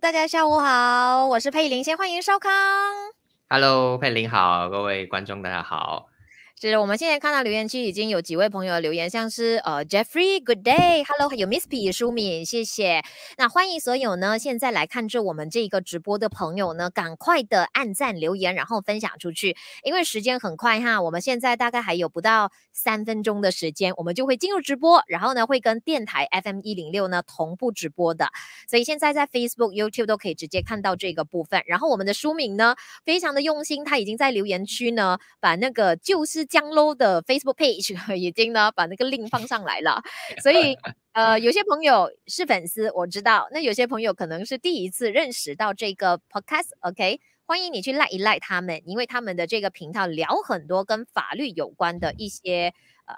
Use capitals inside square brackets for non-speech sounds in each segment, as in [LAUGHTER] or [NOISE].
大家下午好，我是佩玲，先欢迎收看。Hello，佩玲好，各位观众大家好。其是我们现在看到留言区已经有几位朋友留言，像是呃 Jeffrey Good Day Hello，还有 Miss P 舒敏，谢谢。那欢迎所有呢现在来看着我们这个直播的朋友呢，赶快的按赞留言，然后分享出去，因为时间很快哈，我们现在大概还有不到三分钟的时间，我们就会进入直播，然后呢会跟电台 FM 一零六呢同步直播的。所以现在在 Facebook YouTube 都可以直接看到这个部分。然后我们的舒敏呢非常的用心，他已经在留言区呢把那个就是。江 low 的 Facebook page [LAUGHS] 已经呢把那个 link 放上来了，所以 [LAUGHS] 呃有些朋友是粉丝，我知道，那有些朋友可能是第一次认识到这个 podcast，OK？欢迎你去赖一赖他们，因为他们的这个频道聊很多跟法律有关的一些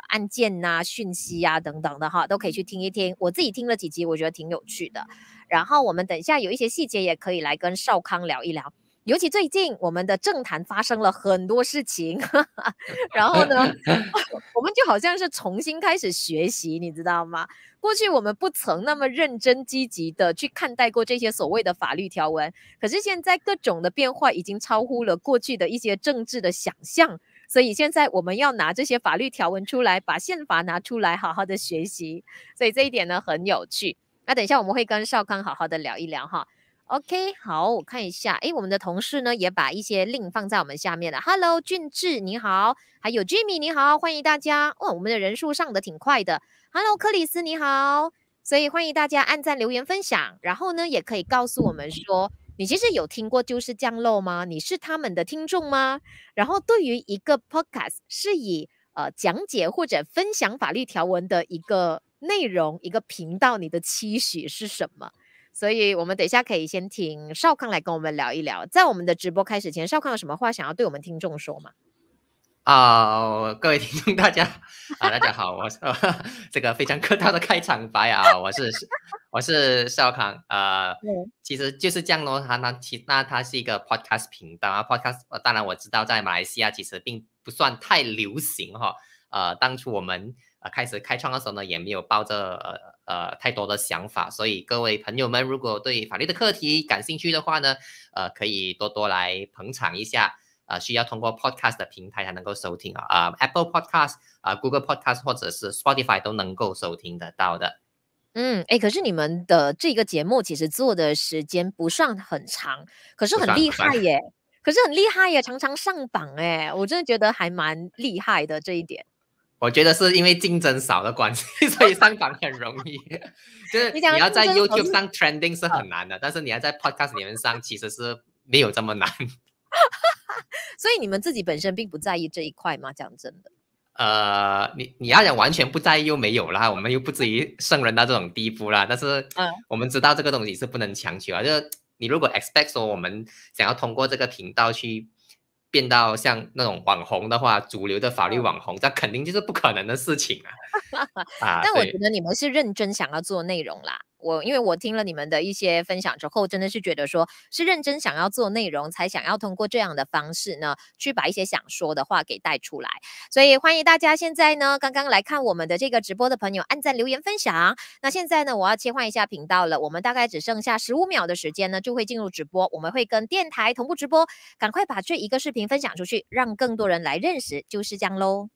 案件呐、讯息啊等等的哈，都可以去听一听。我自己听了几集，我觉得挺有趣的。然后我们等一下有一些细节也可以来跟少康聊一聊。尤其最近，我们的政坛发生了很多事情，[LAUGHS] 然后呢 [LAUGHS] [LAUGHS] 我们就好像是重新开始学习，你知道吗？过去我们不曾那么认真、积极的去看待过这些所谓的法律条文，可是现在各种的变化已经超乎了过去的一些政治的想象，所以现在我们要拿这些法律条文出来，把宪法拿出来好好的学习，所以这一点呢很有趣。那等一下我们会跟少康好好的聊一聊哈。OK，好，我看一下，哎，我们的同事呢也把一些令放在我们下面了。Hello，俊志你好，还有 Jimmy 你好，欢迎大家。哦，我们的人数上的挺快的。Hello，克里斯你好，所以欢迎大家按赞、留言、分享，然后呢也可以告诉我们说，你其实有听过就是降落吗？你是他们的听众吗？然后对于一个 podcast 是以呃讲解或者分享法律条文的一个内容一个频道，你的期许是什么？所以，我们等一下可以先听少康来跟我们聊一聊。在我们的直播开始前，少康有什么话想要对我们听众说吗？啊，各位听众大家啊，大家好，我是 [LAUGHS] 这个非常客套的开场白啊，我是我是少康啊。[LAUGHS] 其实就是这样咯，他那其实那它是一个 podcast 频道啊，podcast 当然我知道在马来西亚其实并不算太流行哈。呃，当初我们呃开始开创的时候呢，也没有抱着。呃，太多的想法，所以各位朋友们，如果对法律的课题感兴趣的话呢，呃，可以多多来捧场一下。啊，需要通过 Podcast 的平台才能够收听啊，啊，Apple Podcast 啊，Google Podcast 或者是 Spotify 都能够收听得到的。嗯，哎，可是你们的这个节目其实做的时间不算很长，可是很厉害耶，可是很厉害耶，常常上榜哎，我真的觉得还蛮厉害的这一点。我觉得是因为竞争少的关系，所以上榜很容易。[LAUGHS] 就是你要在 YouTube 上 trending 是很难的，但是你要在 podcast 里面上其实是没有这么难。[LAUGHS] 所以你们自己本身并不在意这一块吗？讲真的。呃，你你要讲完全不在意又没有啦，我们又不至于圣人到这种地步啦。但是，嗯，我们知道这个东西是不能强求啊。就是你如果 expect 说我们想要通过这个频道去。变到像那种网红的话，主流的法律网红，那肯定就是不可能的事情啊！[LAUGHS] 但我觉得你们是认真想要做内容啦。我因为我听了你们的一些分享之后，真的是觉得说是认真想要做内容，才想要通过这样的方式呢，去把一些想说的话给带出来。所以欢迎大家现在呢，刚刚来看我们的这个直播的朋友，按赞、留言、分享。那现在呢，我要切换一下频道了。我们大概只剩下十五秒的时间呢，就会进入直播。我们会跟电台同步直播，赶快把这一个视频分享出去，让更多人来认识，就是这样喽。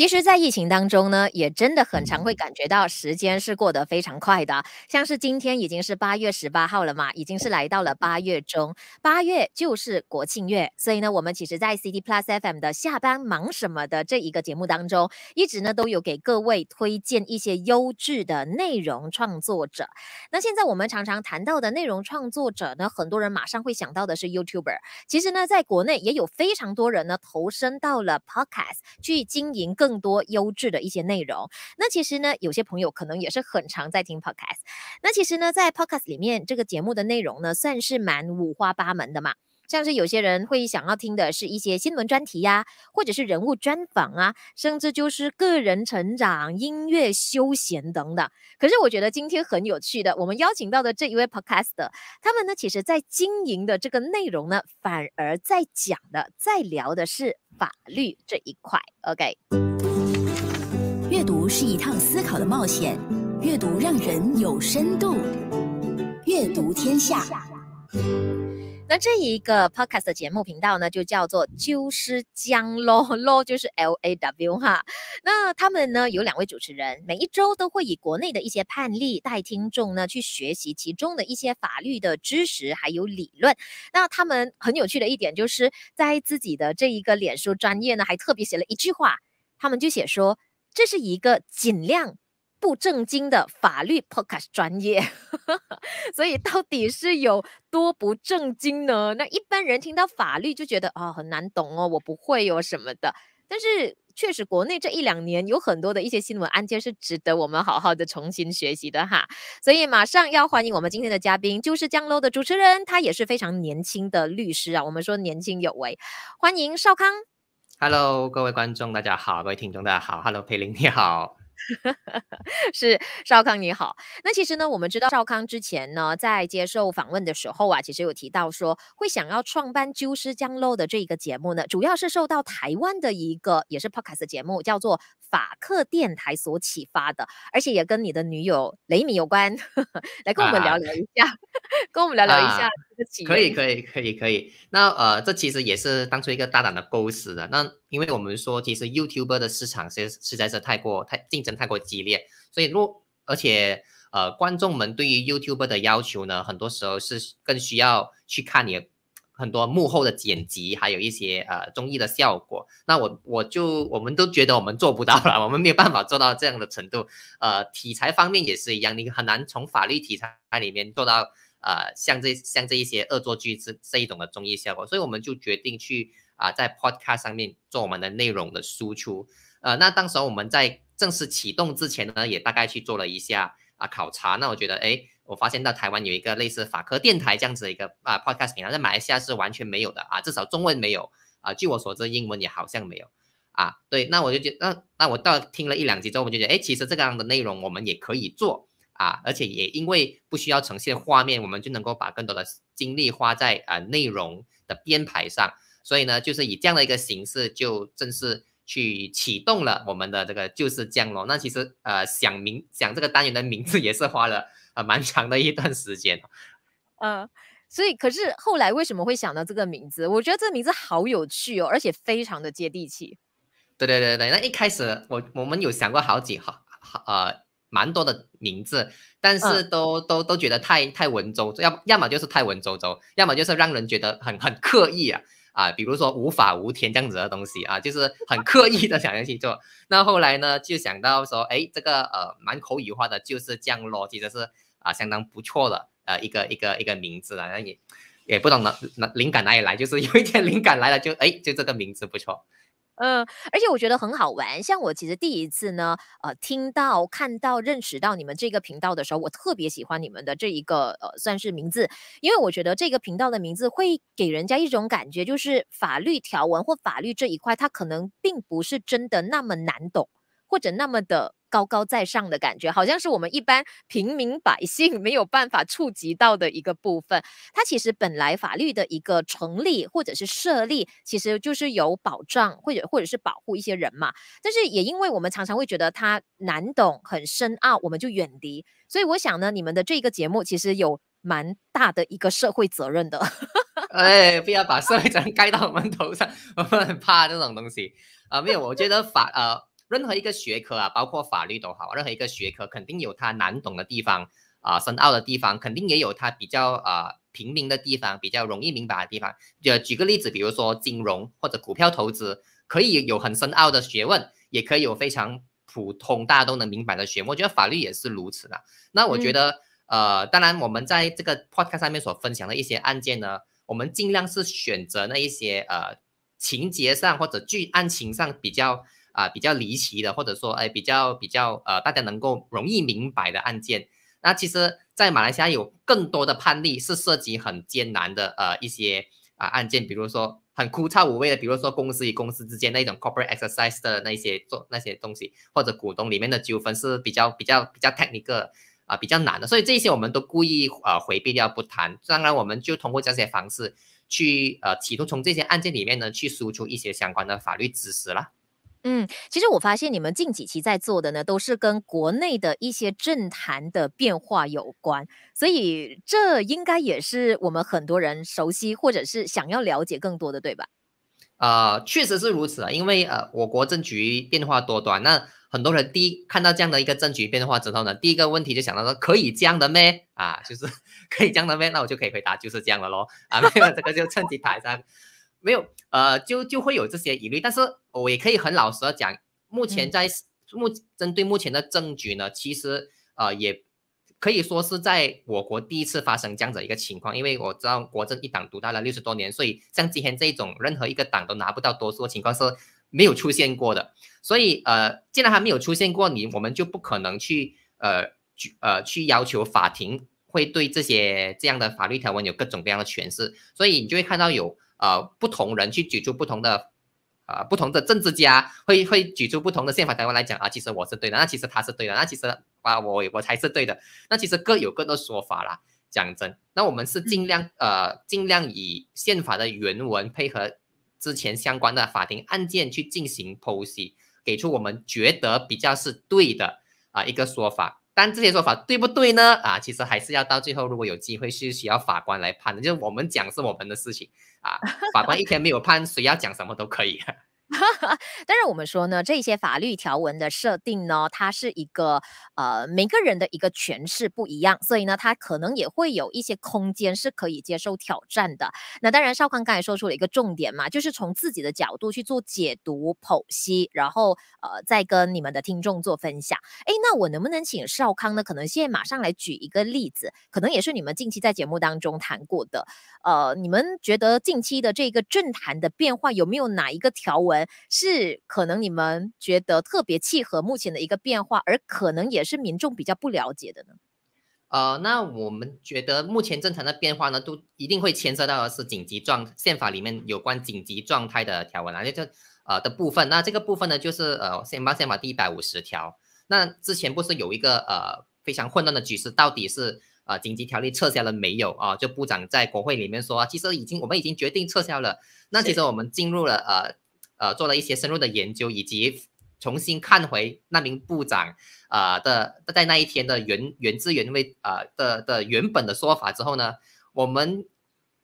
其实，在疫情当中呢，也真的很常会感觉到时间是过得非常快的。像是今天已经是八月十八号了嘛，已经是来到了八月中，八月就是国庆月，所以呢，我们其实，在 CD Plus FM 的下班忙什么的这一个节目当中，一直呢都有给各位推荐一些优质的内容创作者。那现在我们常常谈到的内容创作者呢，很多人马上会想到的是 YouTuber。其实呢，在国内也有非常多人呢投身到了 Podcast 去经营各。更多优质的一些内容。那其实呢，有些朋友可能也是很常在听 podcast。那其实呢，在 podcast 里面，这个节目的内容呢，算是蛮五花八门的嘛。像是有些人会想要听的是一些新闻专题呀，或者是人物专访啊，甚至就是个人成长、音乐休闲等等。可是我觉得今天很有趣的，我们邀请到的这一位 podcaster，他们呢，其实在经营的这个内容呢，反而在讲的、在聊的是法律这一块。OK，阅读是一趟思考的冒险，阅读让人有深度，阅读天下。那这一个 podcast 的节目频道呢，就叫做“纠思江咯咯，就是 L A W 哈。那他们呢有两位主持人，每一周都会以国内的一些判例带听众呢去学习其中的一些法律的知识还有理论。那他们很有趣的一点，就是在自己的这一个脸书专业呢，还特别写了一句话，他们就写说这是一个尽量。不正经的法律 podcast 专业，[LAUGHS] 所以到底是有多不正经呢？那一般人听到法律就觉得啊很难懂哦，我不会哦什么的。但是确实，国内这一两年有很多的一些新闻案件是值得我们好好的重新学习的哈。所以马上要欢迎我们今天的嘉宾，就是江楼的主持人，他也是非常年轻的律师啊。我们说年轻有为，欢迎少康。Hello，各位观众，大家好；各位听众，大家好。Hello，佩玲，你好。[LAUGHS] 是少康你好，那其实呢，我们知道少康之前呢在接受访问的时候啊，其实有提到说会想要创办《丢师江漏》的这一个节目呢，主要是受到台湾的一个也是 Podcast 节目叫做法克电台所启发的，而且也跟你的女友雷米有关，来跟我们聊聊一下，[LAUGHS] 跟我们聊聊一下这个起可以可以可以可以，那呃，这其实也是当初一个大胆的构思的，那因为我们说其实 YouTube 的市场实实在是太过太竞争。太过激烈，所以如而且呃，观众们对于 YouTube 的要求呢，很多时候是更需要去看你很多幕后的剪辑，还有一些呃综艺的效果。那我我就我们都觉得我们做不到了，[LAUGHS] 我们没有办法做到这样的程度。呃，题材方面也是一样，你很难从法律题材里面做到呃像这像这一些恶作剧这这一种的综艺效果。所以我们就决定去啊，在 Podcast 上面做我们的内容的输出。呃，那当时我们在。正式启动之前呢，也大概去做了一下啊考察。那我觉得，哎，我发现到台湾有一个类似法科电台这样子的一个啊 podcast 平台，在马来西亚是完全没有的啊，至少中文没有啊。据我所知，英文也好像没有啊。对，那我就觉，那那我到听了一两集之后，我就觉得，哎，其实这样的内容我们也可以做啊，而且也因为不需要呈现画面，我们就能够把更多的精力花在啊内容的编排上。所以呢，就是以这样的一个形式，就正式。去启动了我们的这个就是降龙。那其实呃想名想这个单元的名字也是花了 [LAUGHS] 呃蛮长的一段时间，嗯，所以可是后来为什么会想到这个名字？我觉得这个名字好有趣哦，而且非常的接地气。对对对对那一开始我我们有想过好几好呃蛮多的名字，但是都都都觉得太太文绉绉，要要么就是太文绉绉，要么就是让人觉得很很刻意啊。啊，比如说无法无天这样子的东西啊，就是很刻意的想要去做。那后来呢，就想到说，哎，这个呃蛮口语化的，就是降落，其实是啊相当不错的呃一个一个一个名字了。那你也不懂得那灵感哪里来，就是有一天灵感来了，就哎就这个名字不错。嗯，而且我觉得很好玩。像我其实第一次呢，呃，听到、看到、认识到你们这个频道的时候，我特别喜欢你们的这一个呃，算是名字，因为我觉得这个频道的名字会给人家一种感觉，就是法律条文或法律这一块，它可能并不是真的那么难懂，或者那么的。高高在上的感觉，好像是我们一般平民百姓没有办法触及到的一个部分。它其实本来法律的一个成立或者是设立，其实就是有保障或者或者是保护一些人嘛。但是也因为我们常常会觉得它难懂很深奥，我们就远离。所以我想呢，你们的这一个节目其实有蛮大的一个社会责任的。[LAUGHS] 哎，不要把社会责任 [LAUGHS] 盖到我们头上，我们很怕这种东西啊。没有，我觉得法呃。任何一个学科啊，包括法律都好，任何一个学科肯定有它难懂的地方啊，深奥的地方，肯定也有它比较啊平民的地方，比较容易明白的地方。就举个例子，比如说金融或者股票投资，可以有很深奥的学问，也可以有非常普通大家都能明白的学问。我觉得法律也是如此的。那我觉得呃，当然我们在这个 podcast 上面所分享的一些案件呢，我们尽量是选择那一些呃情节上或者具案情上比较。啊，比较离奇的，或者说，哎，比较比较呃，大家能够容易明白的案件。那其实，在马来西亚有更多的判例是涉及很艰难的呃一些啊案件，比如说很枯燥无味的，比如说公司与公司之间那种 corporate exercise 的那些做那些东西，或者股东里面的纠纷是比较比较比较 technical 啊比较难的。所以这些我们都故意啊回避掉不谈。当然，我们就通过这些方式去呃企图从这些案件里面呢去输出一些相关的法律知识了。嗯，其实我发现你们近几期在做的呢，都是跟国内的一些政坛的变化有关，所以这应该也是我们很多人熟悉或者是想要了解更多的，对吧？呃，确实是如此啊，因为呃，我国政局变化多端，那很多人第一看到这样的一个政局变化之后呢，第一个问题就想到说可以样的咩？啊，就是 [LAUGHS] 可以样的咩？那我就可以回答就是这样了咯。啊，这个就趁机排上。没有，呃，就就会有这些疑虑，但是我也可以很老实的讲，目前在目针对目前的证据呢，其实呃也可以说是在我国第一次发生这样子一个情况，因为我知道国政一党独大了六十多年，所以像今天这种任何一个党都拿不到多数的情况是没有出现过的，所以呃既然还没有出现过，你我们就不可能去呃去呃去要求法庭会对这些这样的法律条文有各种各样的诠释，所以你就会看到有。呃，不同人去举出不同的，呃，不同的政治家会会举出不同的宪法条文来讲啊，其实我是对的，那其实他是对的，那其实啊，我我才是对的，那其实各有各的说法啦。讲真，那我们是尽量呃尽量以宪法的原文配合之前相关的法庭案件去进行剖析，给出我们觉得比较是对的啊一个说法。但这些说法对不对呢？啊，其实还是要到最后，如果有机会是需要法官来判的，就是我们讲是我们的事情啊。[LAUGHS] 法官一天没有判，谁要讲什么都可以。[LAUGHS] 但是我们说呢，这些法律条文的设定呢，它是一个呃每个人的一个诠释不一样，所以呢，它可能也会有一些空间是可以接受挑战的。那当然，少康刚才说出了一个重点嘛，就是从自己的角度去做解读剖析，然后呃再跟你们的听众做分享。哎，那我能不能请少康呢？可能现在马上来举一个例子，可能也是你们近期在节目当中谈过的。呃，你们觉得近期的这个政坛的变化有没有哪一个条文？是可能你们觉得特别契合目前的一个变化，而可能也是民众比较不了解的呢？呃，那我们觉得目前正常的变化呢，都一定会牵涉到的是紧急状宪法里面有关紧急状态的条文啊，就呃的部分。那这个部分呢，就是呃，宪法宪法第一百五十条。那之前不是有一个呃非常混乱的局势，到底是呃紧急条例撤销了没有啊？就部长在国会里面说，其实已经我们已经决定撤销了。那其实我们进入了呃。呃，做了一些深入的研究，以及重新看回那名部长，呃的在那一天的原原汁原味呃的的原本的说法之后呢，我们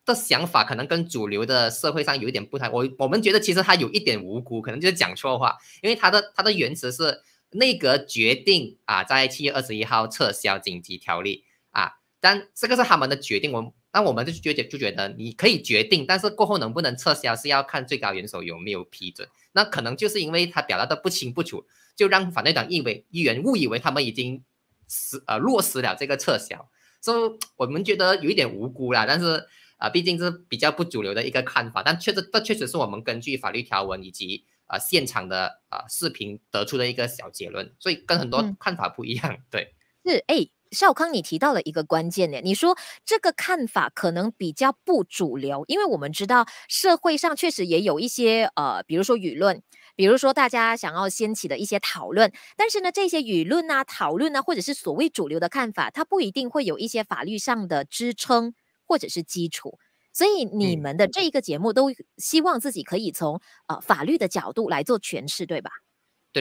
的想法可能跟主流的社会上有一点不太，我我们觉得其实他有一点无辜，可能就是讲错话，因为他的他的原词是内阁决定啊，在七月二十一号撤销紧急条例啊，但这个是他们的决定，我。那我们就觉得就觉得你可以决定，但是过后能不能撤销是要看最高元首有没有批准。那可能就是因为他表达的不清不楚，就让反对党议为议员误以为他们已经实呃落实了这个撤销，所以我们觉得有一点无辜啦。但是啊，毕竟是比较不主流的一个看法，但确实这确实是我们根据法律条文以及啊现场的啊视频得出的一个小结论，所以跟很多看法不一样。对，是哎。邵康，你提到了一个关键点，你说这个看法可能比较不主流，因为我们知道社会上确实也有一些呃，比如说舆论，比如说大家想要掀起的一些讨论，但是呢，这些舆论啊、讨论啊，或者是所谓主流的看法，它不一定会有一些法律上的支撑或者是基础，所以你们的这一个节目都希望自己可以从呃法律的角度来做诠释，对吧？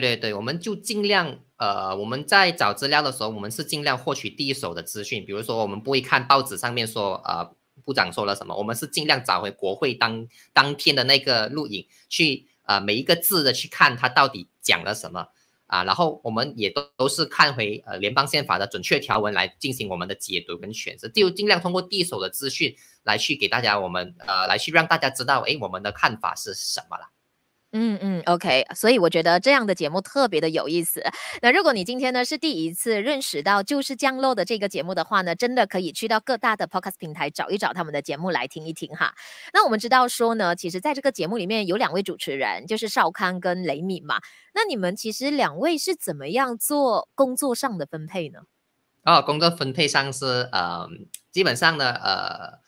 对对对，我们就尽量呃，我们在找资料的时候，我们是尽量获取第一手的资讯。比如说，我们不会看报纸上面说，呃，部长说了什么，我们是尽量找回国会当当天的那个录影，去呃每一个字的去看他到底讲了什么啊。然后我们也都都是看回呃联邦宪法的准确条文来进行我们的解读跟选择，就尽量通过第一手的资讯来去给大家我们呃来去让大家知道，哎，我们的看法是什么了。嗯嗯，OK，所以我觉得这样的节目特别的有意思。那如果你今天呢是第一次认识到就是降落的这个节目的话呢，真的可以去到各大的 Podcast 平台找一找他们的节目来听一听哈。那我们知道说呢，其实在这个节目里面有两位主持人，就是少康跟雷米嘛。那你们其实两位是怎么样做工作上的分配呢？哦，工作分配上是呃，基本上呢呃。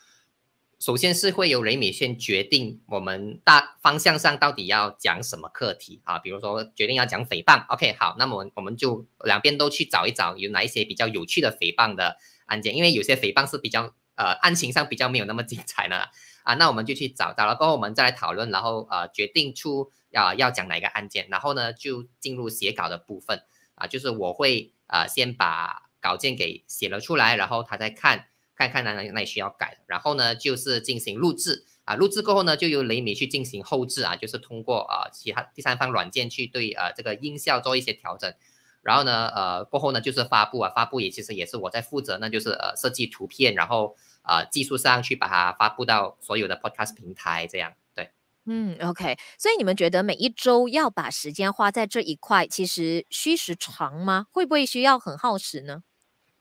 首先是会由雷米先决定我们大方向上到底要讲什么课题啊，比如说决定要讲诽谤，OK，好，那么我们就两边都去找一找有哪一些比较有趣的诽谤的案件，因为有些诽谤是比较呃案情上比较没有那么精彩的啊，那我们就去找，找了过后我们再来讨论，然后呃决定出啊要讲哪个案件，然后呢就进入写稿的部分啊，就是我会啊先把稿件给写了出来，然后他再看。看看哪哪哪也需要改，然后呢就是进行录制啊，录制过后呢就由雷米去进行后置啊，就是通过啊其他第三方软件去对啊这个音效做一些调整，然后呢呃过后呢就是发布啊，发布也其实也是我在负责，那就是呃设计图片，然后啊技术上去把它发布到所有的 podcast 平台这样对，嗯，OK，所以你们觉得每一周要把时间花在这一块，其实虚时长吗？会不会需要很耗时呢？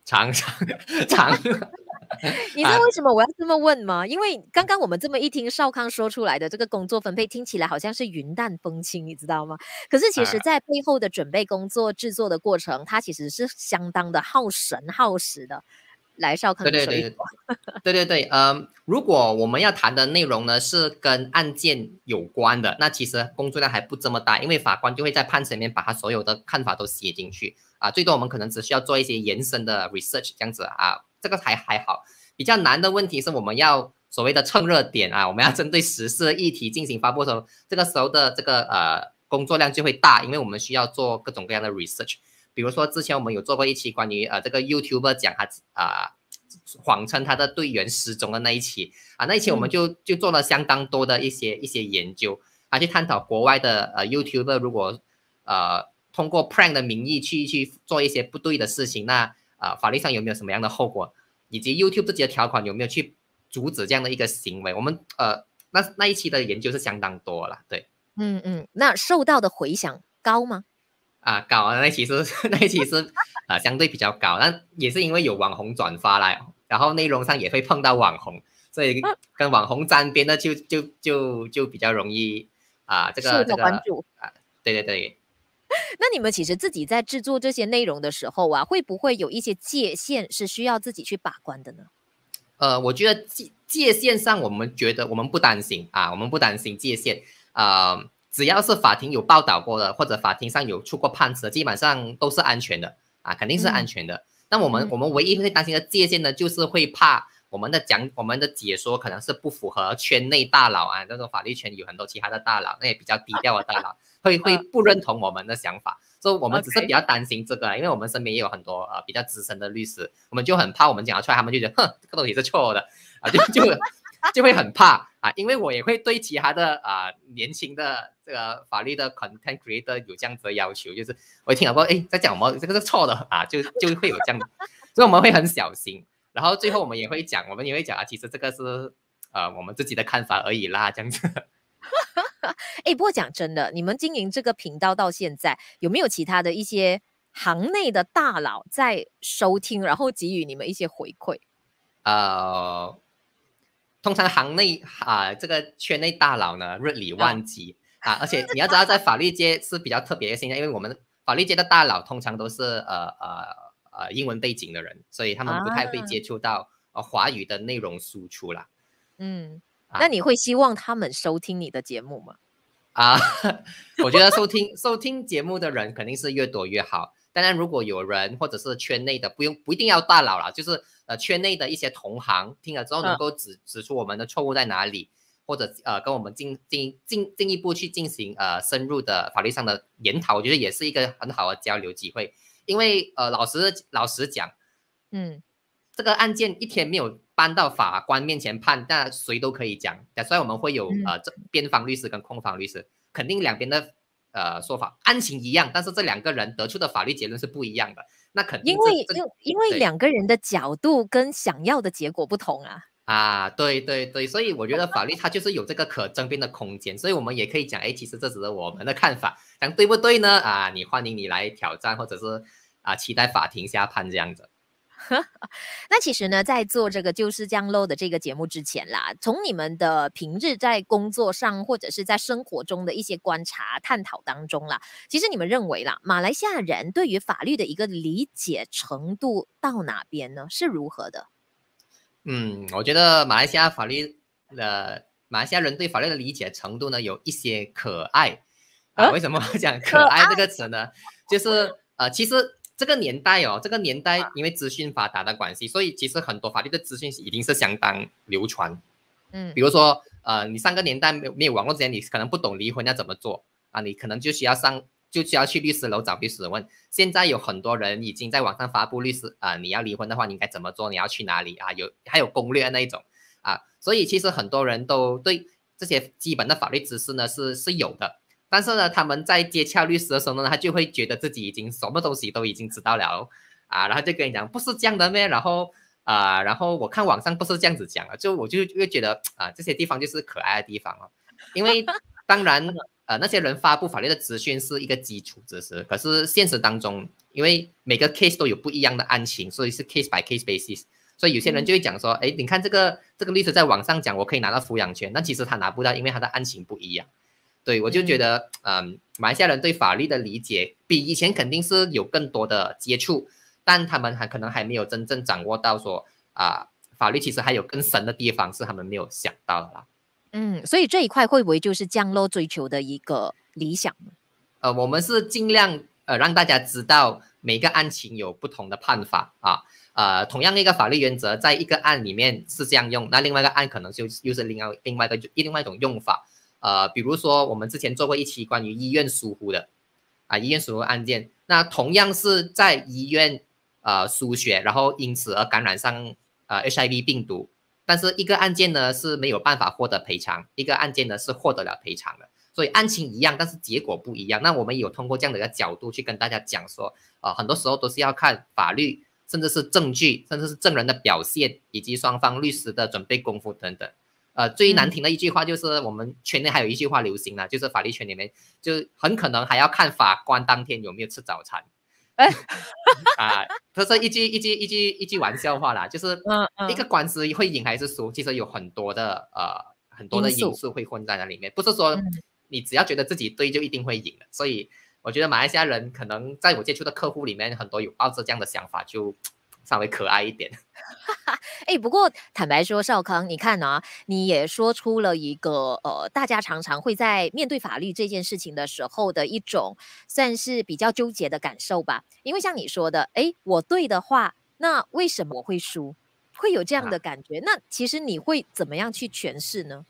长长长。[LAUGHS] 你知道为什么我要这么问吗？因为刚刚我们这么一听，少康说出来的这个工作分配听起来好像是云淡风轻，你知道吗？可是其实，在背后的准备工作、制作的过程，它其实是相当的耗神耗时的。来，少康对对对对对对，呃，如果我们要谈的内容呢是跟案件有关的，那其实工作量还不这么大，因为法官就会在判词里面把他所有的看法都写进去啊，最多我们可能只需要做一些延伸的 research 这样子啊。这个还还好，比较难的问题是我们要所谓的蹭热点啊，我们要针对时事议题进行发布，时候这个时候的这个呃工作量就会大，因为我们需要做各种各样的 research。比如说之前我们有做过一期关于呃这个 YouTuber 讲他啊谎称他的队员失踪的那一期啊，那一期我们就就做了相当多的一些一些研究，啊去探讨国外的呃 YouTuber 如果呃通过 prank 的名义去去做一些不对的事情，那啊法律上有没有什么样的后果？以及 YouTube 自己的条款有没有去阻止这样的一个行为？我们呃，那那一期的研究是相当多了，对，嗯嗯，那受到的回响高吗？啊，高啊，那其实 [LAUGHS] 那其实啊，相对比较高，但也是因为有网红转发来，然后内容上也会碰到网红，所以跟网红沾边的就就就就比较容易啊，这个关注啊，对对对。[LAUGHS] 那你们其实自己在制作这些内容的时候啊，会不会有一些界限是需要自己去把关的呢？呃，我觉得界界限上，我们觉得我们不担心啊，我们不担心界限啊，只要是法庭有报道过的，或者法庭上有出过判词，基本上都是安全的啊，肯定是安全的。那我们我们唯一会担心的界限呢，就是会怕。我们的讲，我们的解说可能是不符合圈内大佬啊，那种法律圈有很多其他的大佬，那也比较低调的大佬，[LAUGHS] 会会不认同我们的想法，所以我们只是比较担心这个，因为我们身边也有很多呃比较资深的律师，我们就很怕我们讲出来，他们就觉得哼，这个东西是错的啊，就就就会很怕啊，因为我也会对其他的啊年轻的这个法律的 content creator 有这样子的要求，就是一听到说哎在讲什么，这个是错的啊，就就会有这样，所以我们会很小心，然后最后我们也会讲，我们也会讲啊，其实这个是，呃，我们自己的看法而已啦，这样子。哎，[LAUGHS] 不过讲真的，你们经营这个频道到现在，有没有其他的一些行内的大佬在收听，然后给予你们一些回馈？呃，通常行内啊，这个圈内大佬呢，日理万机 [LAUGHS] 啊，而且你要知道，在法律界是比较特别的现象，因为我们法律界的大佬通常都是呃呃。呃，英文背景的人，所以他们不太会接触到呃华语的内容输出啦。嗯，那你会希望他们收听你的节目吗？啊，[LAUGHS] 我觉得收听收听节目的人肯定是越多越好。当然，如果有人或者是圈内的，不用不一定要大佬啦，就是呃圈内的一些同行，听了之后能够指指出我们的错误在哪里，或者呃跟我们进进进进一步去进行呃深入的法律上的研讨，我觉得也是一个很好的交流机会。因为呃，老实老实讲，嗯，这个案件一天没有搬到法官面前判，那谁都可以讲。虽然我们会有呃，这边方律师跟控方律师，肯定两边的呃说法案情一样，但是这两个人得出的法律结论是不一样的。那肯因为因因为两个人的角度跟想要的结果不同啊啊，对对对，所以我觉得法律它就是有这个可争辩的空间，所以我们也可以讲，哎，其实这只是我们的看法，但对不对呢？啊，你欢迎你来挑战，或者是。啊，期待法庭下判这样子。[LAUGHS] 那其实呢，在做这个就是降漏的这个节目之前啦，从你们的平日在工作上或者是在生活中的一些观察探讨当中啦，其实你们认为啦，马来西亚人对于法律的一个理解程度到哪边呢？是如何的？嗯，我觉得马来西亚法律的马来西亚人对法律的理解程度呢，有一些可爱啊。为什么讲可爱这个词呢？就是呃，其实。这个年代哦，这个年代因为资讯发达的关系，所以其实很多法律的资讯已经是相当流传。嗯，比如说，呃，你上个年代没有没有网络之前，你可能不懂离婚要怎么做啊，你可能就需要上就需要去律师楼找律师问。现在有很多人已经在网上发布律师啊，你要离婚的话，你应该怎么做？你要去哪里啊？有还有攻略那一种啊，所以其实很多人都对这些基本的法律知识呢是是有的。但是呢，他们在接洽律师的时候呢，他就会觉得自己已经什么东西都已经知道了，啊，然后就跟你讲不是这样的咩，然后啊，然后我看网上不是这样子讲了，[LAUGHS] 就我就会觉得啊，这些地方就是可爱的地方哦，因为当然呃，那些人发布法律的资讯是一个基础知识，可是现实当中，因为每个 case 都有不一样的案情，所以是 case by case basis，所以有些人就会讲说，哎，你看这个这个律师在网上讲我可以拿到抚养权，但其实他拿不到，因为他的案情不一样。对，我就觉得，嗯，马来西亚人对法律的理解比以前肯定是有更多的接触，但他们还可能还没有真正掌握到说，啊，法律其实还有更深的地方是他们没有想到的啦。嗯，所以这一块会不会就是降落追求的一个理想呢？呃，我们是尽量呃让大家知道每个案情有不同的判法啊，呃，同样一个法律原则在一个案里面是这样用，那另外一个案可能就又是另外另外一个另外一种用法。呃，比如说我们之前做过一期关于医院疏忽的，啊，医院疏忽案件，那同样是在医院呃输血，然后因此而感染上呃 HIV 病毒，但是一个案件呢是没有办法获得赔偿，一个案件呢是获得了赔偿的，所以案情一样，但是结果不一样。那我们有通过这样的一个角度去跟大家讲说，啊，很多时候都是要看法律，甚至是证据，甚至是证人的表现，以及双方律师的准备功夫等等。呃，最难听的一句话就是我们圈内还有一句话流行了，就是法律圈里面就很可能还要看法官当天有没有吃早餐。[LAUGHS] 哎，啊，这是一句一句一句一句玩笑话啦，就是一个官司会赢还是输，其实有很多的呃很多的因素会混在那里面，不是说你只要觉得自己对就一定会赢的。所以我觉得马来西亚人可能在我接触的客户里面，很多有抱着这样的想法就。稍微可爱一点，哎，[LAUGHS] 不过坦白说，少康，你看啊，你也说出了一个呃，大家常常会在面对法律这件事情的时候的一种算是比较纠结的感受吧。因为像你说的，哎，我对的话，那为什么我会输，会有这样的感觉？那其实你会怎么样去诠释呢？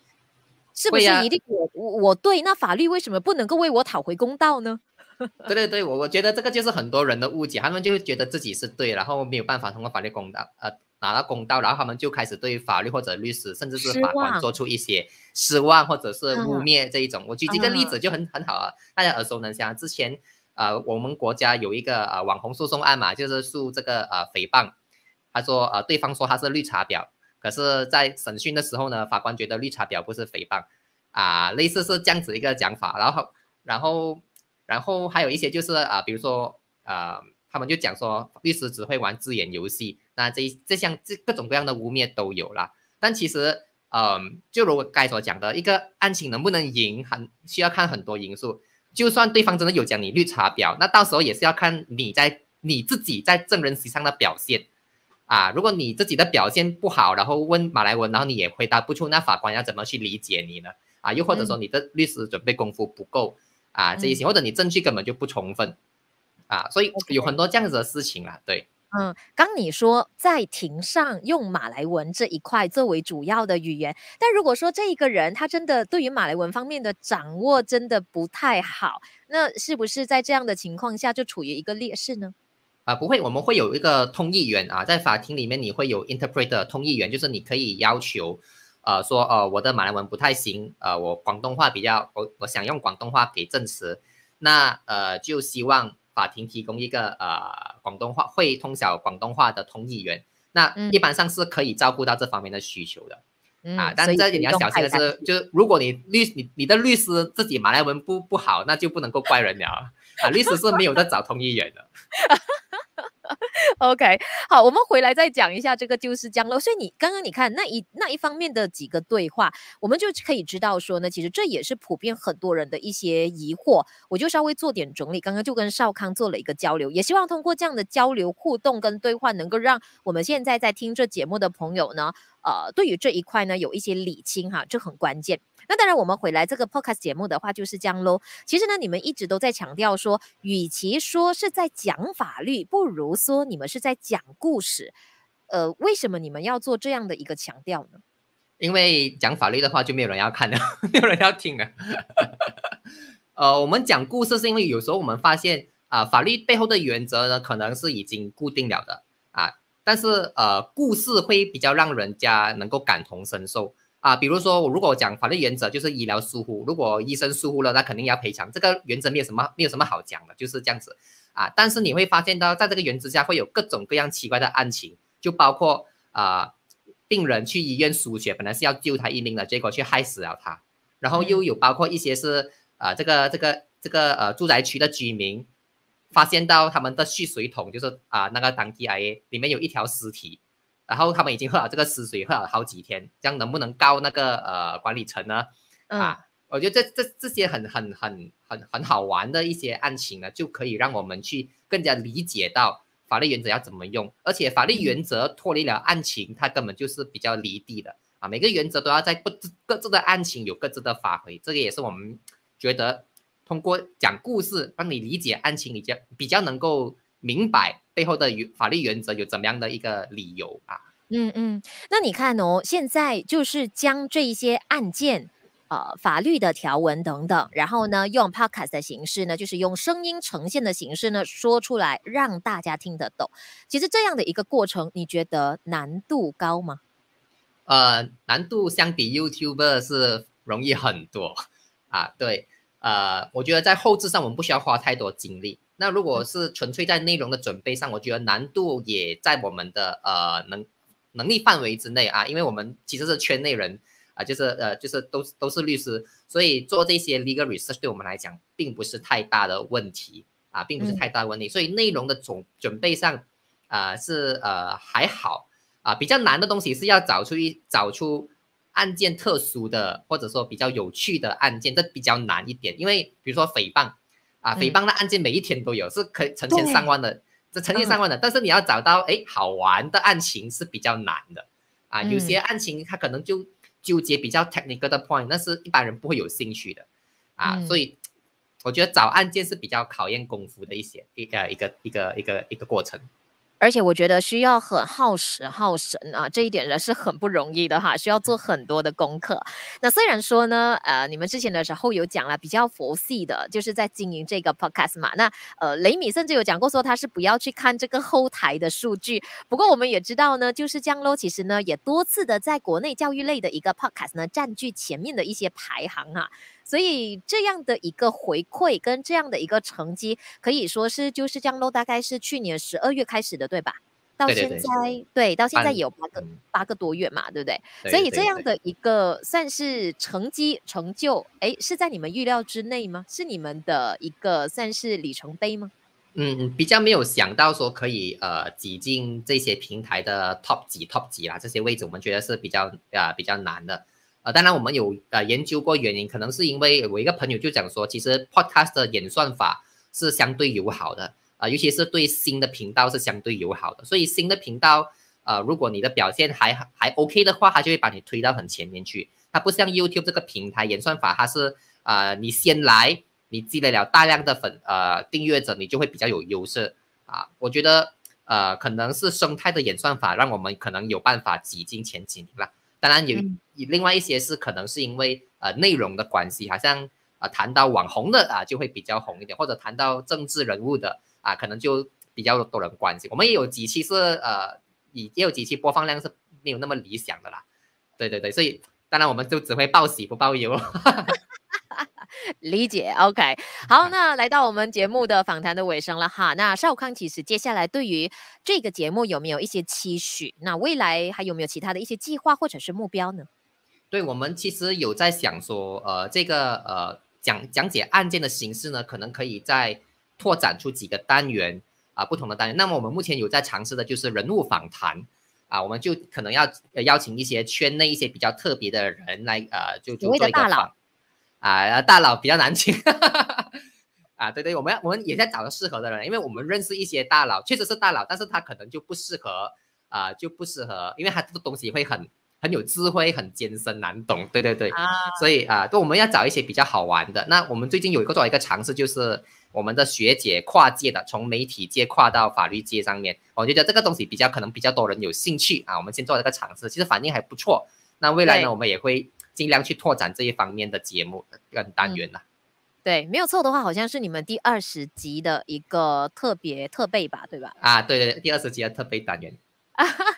是不是一定我我我对？那法律为什么不能够为我讨回公道呢？[LAUGHS] 对对对，我我觉得这个就是很多人的误解，他们就觉得自己是对，然后没有办法通过法律公道呃拿到公道，然后他们就开始对法律或者律师甚至是法官做出一些失望或者是污蔑这一种。我举几个例子就很很好啊，大家耳熟能详。之前呃我们国家有一个呃网红诉讼案嘛，就是诉这个呃诽谤。他说呃对方说他是绿茶婊，可是在审讯的时候呢，法官觉得绿茶婊不是诽谤啊，类似是这样子一个讲法。然后然后。然后还有一些就是啊，比如说啊，他们就讲说律师只会玩字眼游戏，那这这项这各种各样的污蔑都有啦。但其实，嗯，就如我刚才所讲的，一个案情能不能赢，很需要看很多因素。就算对方真的有讲你绿茶婊，那到时候也是要看你在你自己在证人席上的表现啊。如果你自己的表现不好，然后问马来文，然后你也回答不出，那法官要怎么去理解你呢？啊，又或者说你的律师准备功夫不够。啊，这一些或者你证据根本就不充分，啊，所以有很多这样子的事情啊，对。嗯，刚你说在庭上用马来文这一块作为主要的语言，但如果说这一个人他真的对于马来文方面的掌握真的不太好，那是不是在这样的情况下就处于一个劣势呢？啊，不会，我们会有一个通译员啊，在法庭里面你会有 interpreter 通译员，就是你可以要求。呃，说呃，我的马来文不太行，呃，我广东话比较，我我想用广东话给证实，那呃，就希望法庭提供一个呃广东话会通晓广东话的通译员，那一般上是可以照顾到这方面的需求的，啊，但是这里你要小心的是，就是如果你律你你的律师自己马来文不不好，那就不能够怪人了，啊，律师是没有在找通译员的。[LAUGHS] [LAUGHS] OK，好，我们回来再讲一下这个，就是降落。所以你刚刚你看那一那一方面的几个对话，我们就可以知道说呢，其实这也是普遍很多人的一些疑惑。我就稍微做点整理，刚刚就跟少康做了一个交流，也希望通过这样的交流互动跟对话，能够让我们现在在听这节目的朋友呢，呃，对于这一块呢有一些理清哈，这很关键。那当然，我们回来这个 podcast 节目的话就是这样喽。其实呢，你们一直都在强调说，与其说是在讲法律，不如说你们是在讲故事。呃，为什么你们要做这样的一个强调呢？因为讲法律的话，就没有人要看了，[LAUGHS] 没有人要听了。呃，我们讲故事是因为有时候我们发现啊，法律背后的原则呢，可能是已经固定了的啊，但是呃，故事会比较让人家能够感同身受。啊，比如说我如果讲法律原则，就是医疗疏忽，如果医生疏忽了，那肯定要赔偿。这个原则没有什么没有什么好讲的，就是这样子，啊，但是你会发现到，在这个原则下会有各种各样奇怪的案情，就包括啊，病人去医院输血本来是要救他一命的，结果却害死了他，然后又有包括一些是啊，这个这个这个呃，住宅区的居民发现到他们的蓄水桶就是啊那个当 d I A 里面有一条尸体。然后他们已经喝了这个死水喝了好几天，这样能不能告那个呃管理层呢？啊，我觉得这这这些很很很很很好玩的一些案情呢，就可以让我们去更加理解到法律原则要怎么用，而且法律原则脱离了案情，它根本就是比较离地的啊。每个原则都要在各自各自的案情有各自的发挥，这个也是我们觉得通过讲故事帮你理解案情比较比较能够。明白背后的原法律原则有怎么样的一个理由啊？嗯嗯，那你看哦，现在就是将这一些案件、呃法律的条文等等，然后呢，用 podcast 的形式呢，就是用声音呈现的形式呢说出来，让大家听得懂。其实这样的一个过程，你觉得难度高吗？呃，难度相比 YouTube 是容易很多啊。对，呃，我觉得在后置上我们不需要花太多精力。那如果是纯粹在内容的准备上，我觉得难度也在我们的呃能能力范围之内啊，因为我们其实是圈内人啊，就是呃就是都都是律师，所以做这些 legal research 对我们来讲并不是太大的问题啊，并不是太大问题，所以内容的总准备上，呃是呃还好啊，比较难的东西是要找出一找出案件特殊的或者说比较有趣的案件，这比较难一点，因为比如说诽谤。啊，诽谤的案件每一天都有，是可以成千上万的，这成千上万的。但是你要找到哎好玩的案情是比较难的，啊，有些案情它可能就纠结比较 technical 的 point，那是一般人不会有兴趣的，啊，所以我觉得找案件是比较考验功夫的一些一呃一个一个一个一个过程。而且我觉得需要很耗时耗神啊，这一点呢是很不容易的哈，需要做很多的功课。那虽然说呢，呃，你们之前的时候有讲了比较佛系的，就是在经营这个 podcast 嘛。那呃，雷米甚至有讲过说他是不要去看这个后台的数据。不过我们也知道呢，就是这样喽。其实呢，也多次的在国内教育类的一个 podcast 呢，占据前面的一些排行哈。所以这样的一个回馈跟这样的一个成绩，可以说是就是这样喽。大概是去年十二月开始的，对吧？到现在，对，到现在也有八个八个多月嘛，对不对？所以这样的一个算是成绩成就，哎，是在你们预料之内吗？是你们的一个算是里程碑吗？嗯，比较没有想到说可以呃挤进这些平台的 top 几 top 几啦，这些位置我们觉得是比较啊比较难的。当然，我们有呃研究过原因，可能是因为我一个朋友就讲说，其实 Podcast 的演算法是相对友好的，啊，尤其是对新的频道是相对友好的，所以新的频道，呃，如果你的表现还还 OK 的话，它就会把你推到很前面去。它不像 YouTube 这个平台演算法，它是呃你先来，你积累了大量的粉呃订阅者，你就会比较有优势啊。我觉得呃可能是生态的演算法让我们可能有办法挤进前几名了。当然有另外一些是可能是因为呃内容的关系，好像啊谈到网红的啊就会比较红一点，或者谈到政治人物的啊可能就比较多人关心。我们也有几期是呃也有几期播放量是没有那么理想的啦，对对对，所以当然我们就只会报喜不报忧。[LAUGHS] 理解，OK，好，那来到我们节目的访谈的尾声了哈。那邵康其实接下来对于这个节目有没有一些期许？那未来还有没有其他的一些计划或者是目标呢？对我们其实有在想说，呃，这个呃讲讲解案件的形式呢，可能可以再拓展出几个单元啊，不同的单元。那么我们目前有在尝试的就是人物访谈啊，我们就可能要邀请一些圈内一些比较特别的人来呃，就就做一个。啊，大佬比较难请，[LAUGHS] 啊，对对，我们我们也在找适合的人，因为我们认识一些大佬，确实是大佬，但是他可能就不适合，啊，就不适合，因为他这个东西会很很有智慧，很艰深难懂，对对对，所以啊，都我们要找一些比较好玩的。那我们最近有一个做一个尝试，就是我们的学姐跨界的，从媒体界跨到法律界上面，我觉得这个东西比较可能比较多人有兴趣啊。我们先做这一个尝试，其实反应还不错。那未来呢，我们也会。尽量去拓展这一方面的节目跟单元了。对，没有错的话，好像是你们第二十集的一个特别特备吧，对吧？啊，对对对，第二十集的特备单元。[LAUGHS]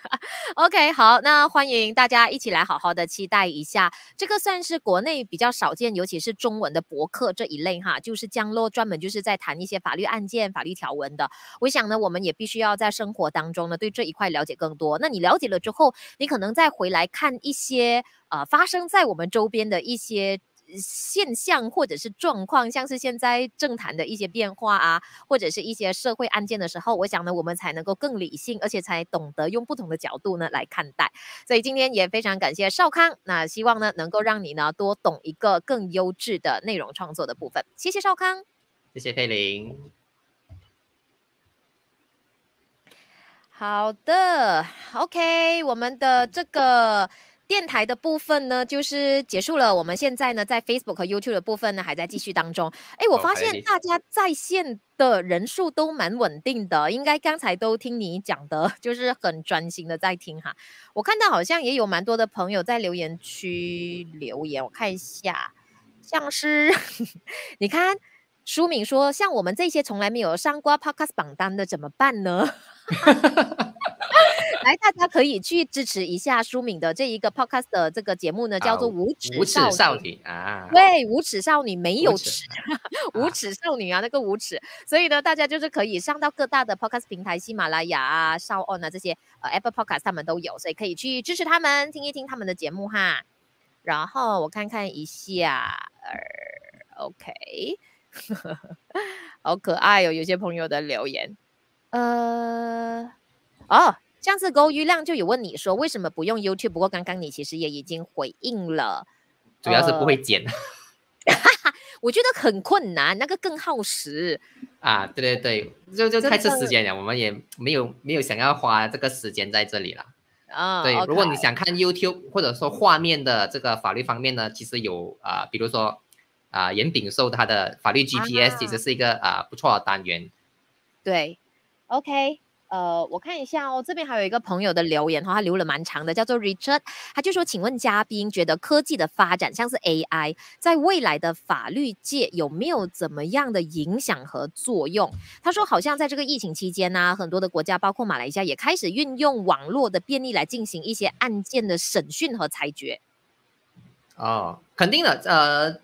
OK，好，那欢迎大家一起来好好的期待一下。这个算是国内比较少见，尤其是中文的博客这一类哈，就是降落专门就是在谈一些法律案件、法律条文的。我想呢，我们也必须要在生活当中呢对这一块了解更多。那你了解了之后，你可能再回来看一些呃发生在我们周边的一些。现象或者是状况，像是现在政坛的一些变化啊，或者是一些社会案件的时候，我想呢，我们才能够更理性，而且才懂得用不同的角度呢来看待。所以今天也非常感谢少康，那希望呢能够让你呢多懂一个更优质的内容创作的部分。谢谢少康，谢谢佩玲。好的，OK，我们的这个。电台的部分呢，就是结束了。我们现在呢，在 Facebook 和 YouTube 的部分呢，还在继续当中。哎，我发现大家在线的人数都蛮稳定的，应该刚才都听你讲的，就是很专心的在听哈。我看到好像也有蛮多的朋友在留言区留言，我看一下，像是 [LAUGHS] 你看书敏说，像我们这些从来没有上过 Podcast 榜单的，怎么办呢？[LAUGHS] [LAUGHS] 来，大家可以去支持一下舒敏的这一个 podcast 的这个节目呢，叫做《无耻无耻少女》啊，对，《无耻少女》没有耻，[LAUGHS]《无耻少女》啊，那个无耻。所以呢，大家就是可以上到各大的 podcast 平台，喜马拉雅、啊、on 啊这些呃 Apple podcast 他们都有，所以可以去支持他们，听一听他们的节目哈。然后我看看一下呃 o k 好可爱哦，有些朋友的留言，呃。哦，上次 Go 亮就有问你说为什么不用 YouTube，不过刚刚你其实也已经回应了，主要是不会剪，哈哈，我觉得很困难，那个更耗时啊，对对对，就就太吃时间了，我们也没有没有想要花这个时间在这里了啊。对，如果你想看 YouTube 或者说画面的这个法律方面呢，其实有啊，比如说啊严炳寿他的法律 GPS 其实是一个啊不错的单元，对，OK。呃，我看一下哦，这边还有一个朋友的留言哈，他留了蛮长的，叫做 Richard，他就说，请问嘉宾觉得科技的发展，像是 AI，在未来的法律界有没有怎么样的影响和作用？他说，好像在这个疫情期间呢，很多的国家，包括马来西亚，也开始运用网络的便利来进行一些案件的审讯和裁决。哦，肯定的，呃，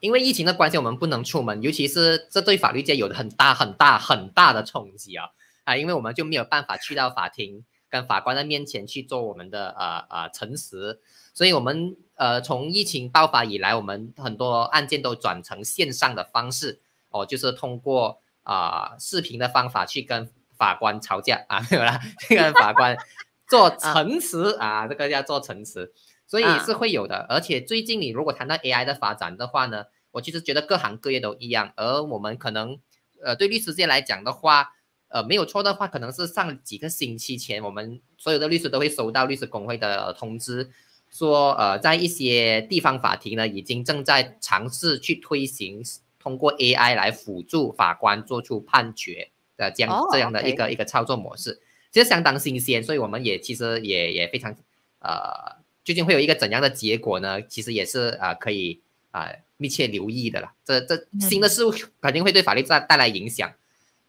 因为疫情的关系，我们不能出门，尤其是这对法律界有很大、很大、很大的冲击啊。啊，因为我们就没有办法去到法庭跟法官的面前去做我们的呃呃陈词，所以我们呃从疫情爆发以来，我们很多案件都转成线上的方式哦，就是通过啊视频的方法去跟法官吵架啊，没有啦，跟法官 [LAUGHS] 做陈词啊，这个叫做陈词，所以是会有的。而且最近你如果谈到 AI 的发展的话呢，我其实觉得各行各业都一样，而我们可能呃对律师界来讲的话。呃，没有错的话，可能是上几个星期前，我们所有的律师都会收到律师工会的通知，说呃，在一些地方法庭呢，已经正在尝试去推行通过 AI 来辅助法官做出判决的这样这样的一个一个操作模式，其实相当新鲜，所以我们也其实也也非常，呃，究竟会有一个怎样的结果呢？其实也是啊，可以啊，密切留意的了。这这新的事物肯定会对法律带带来影响，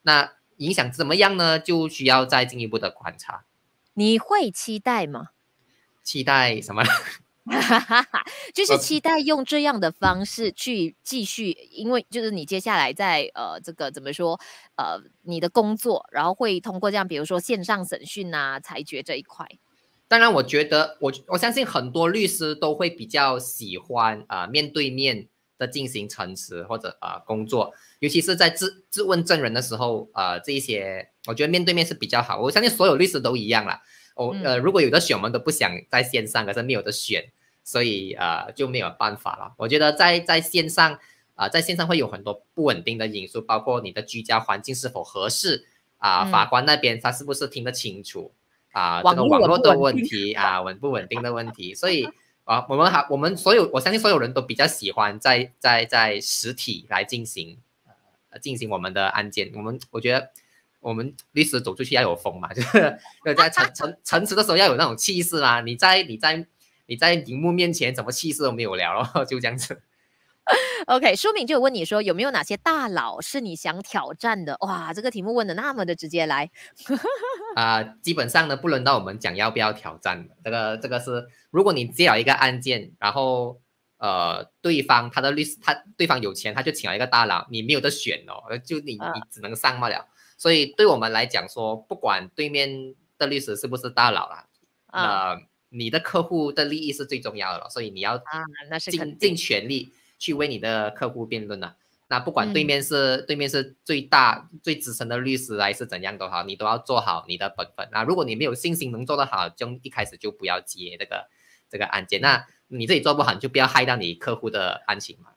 那。影响怎么样呢？就需要再进一步的观察。你会期待吗？期待什么？[LAUGHS] 就是期待用这样的方式去继续，因为就是你接下来在呃这个怎么说呃你的工作，然后会通过这样，比如说线上审讯啊、裁决这一块。当然，我觉得我我相信很多律师都会比较喜欢啊面对面。的进行陈词或者啊工作，尤其是在质质问证人的时候啊，这一些我觉得面对面是比较好。我相信所有律师都一样啦。我呃，如果有的选，我们都不想在线上，可是没有的选，所以啊就没有办法了。我觉得在在线上啊，在线上会有很多不稳定的因素，包括你的居家环境是否合适啊，法官那边他是不是听得清楚啊，这个网络的问题啊，稳不稳定的问题，所以。啊，我们好，我们所有，我相信所有人都比较喜欢在在在实体来进行呃进行我们的案件。我们我觉得我们律师走出去要有风嘛，[LAUGHS] 就是在诚诚诚实的时候要有那种气势啦。你在你在你在荧幕面前怎么气势都没有了，[LAUGHS] 就这样子。OK，书敏就问你说有没有哪些大佬是你想挑战的？哇，这个题目问的那么的直接，来 [LAUGHS] 啊，基本上呢不轮到我们讲要不要挑战。这个这个是，如果你接了一个案件，然后呃对方他的律师，他对方有钱，他就请了一个大佬，你没有得选哦，就你你只能上不了。所以对我们来讲说，不管对面的律师是不是大佬啦，呃，你的客户的利益是最重要的所以你要尽尽全力。去为你的客户辩论了，那不管对面是对面是最大最资深的律师还是怎样都好，你都要做好你的本分那如果你没有信心能做得好，就一开始就不要接这个这个案件。那你自己做不好，你就不要害到你客户的案情嘛。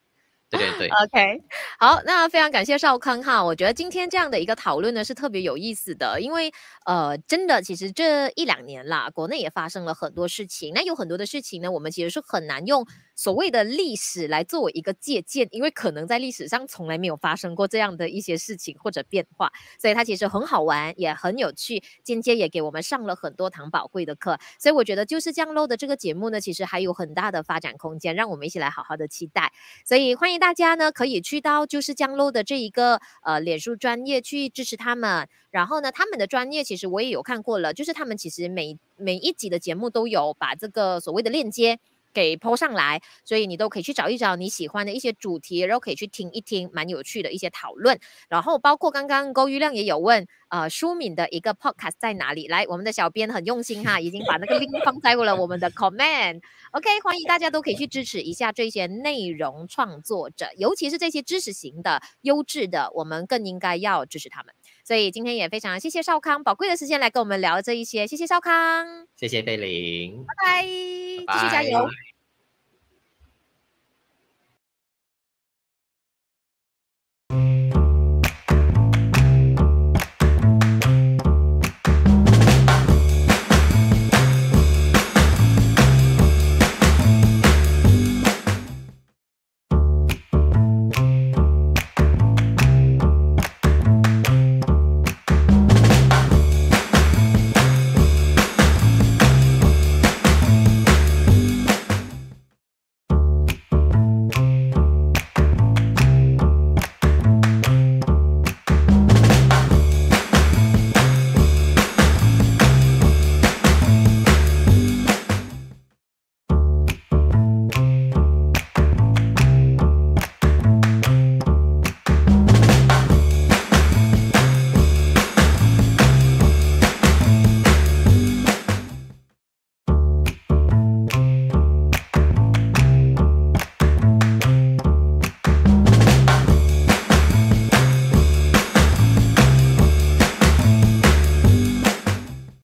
对对对。[LAUGHS] OK，好，那非常感谢少康哈。我觉得今天这样的一个讨论呢是特别有意思的，因为呃，真的其实这一两年啦，国内也发生了很多事情。那有很多的事情呢，我们其实是很难用。所谓的历史来作为一个借鉴，因为可能在历史上从来没有发生过这样的一些事情或者变化，所以它其实很好玩也很有趣，间接也给我们上了很多堂宝贵的课。所以我觉得就是降落的这个节目呢，其实还有很大的发展空间，让我们一起来好好的期待。所以欢迎大家呢可以去到就是降落的这一个呃脸书专业去支持他们。然后呢，他们的专业其实我也有看过了，就是他们其实每每一集的节目都有把这个所谓的链接。给抛上来，所以你都可以去找一找你喜欢的一些主题，然后可以去听一听蛮有趣的一些讨论。然后包括刚刚高玉亮也有问，呃，舒敏的一个 podcast 在哪里？来，我们的小编很用心哈，已经把那个 link 放在过了我们的 comment。OK，欢迎大家都可以去支持一下这些内容创作者，尤其是这些知识型的优质的，我们更应该要支持他们。所以今天也非常谢谢少康宝贵的时间来跟我们聊这一些，谢谢少康，谢谢贝玲，拜拜，继续加油。